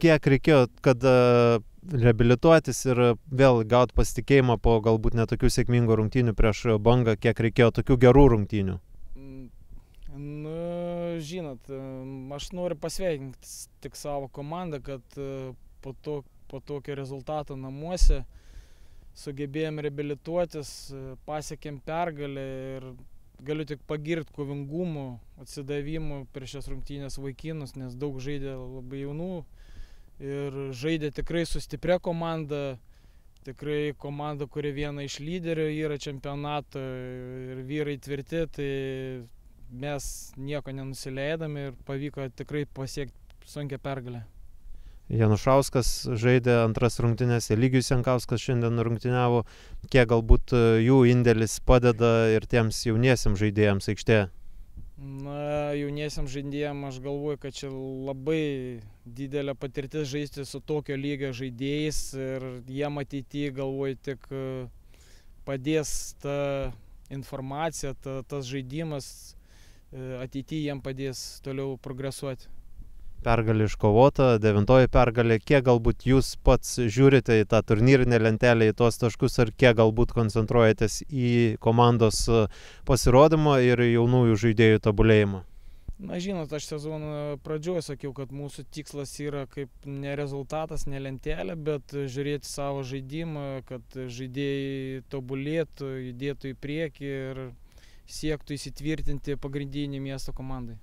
kiek reikėjo, kad e, reabilituotis ir vėl gauti pasitikėjimą po galbūt netokių sėkmingų rungtynių prieš bangą, kiek reikėjo tokių gerų rungtynių? Mm, nu, žinot, aš noriu pasveikinti tik savo komandą, kad e, po, to, po tokio rezultato namuose sugebėjom reabilituotis, e, pasiekėm pergalę ir galiu tik pagirti kovingumu, atsidavimu prieš šias rungtynės vaikinus, nes daug žaidė labai jaunų ir žaidė tikrai su stipria komanda, tikrai komanda, kuri viena iš lyderių yra čempionato ir vyrai tvirti, tai mes nieko nenusileidom ir pavyko tikrai pasiekti sunkia pergalę. Janušauskas žaidė antras rungtynėse, lygius Jankauskas šiandien rungtyniavo, kiek galbūt e, jų indėlis padeda ir tiems jauniesiam žaidėjams aikštėje. Na, jauniesiam žaidėjam aš galvoju, kad čia labai didelė patirtis žaisti su tokio lygio žaidėjais ir jiem ateityje galvoju tik e, padės ta informacija, ta, tas žaidimas e, ateityje jiem padės toliau progresuoti pergalė iškovota, devintoji pergalė, kiek galbūt jūs pats žiūrite į tą turnyrinę lentelę, į tuos taškus ir kiek galbūt koncentruojatės į komandos e, pasirodymą ir jaunųjų žaidėjų tobulėjimą? Na, žinot, aš sezono pradžioje sakiau, kad mūsų tikslas yra kaip ne rezultatas, ne lentelė, bet žiūrėti savo žaidimą, kad žaidėjai tobulėtų, judėtų į priekį ir siektų įsitvirtinti pagrindinį miesto komandai.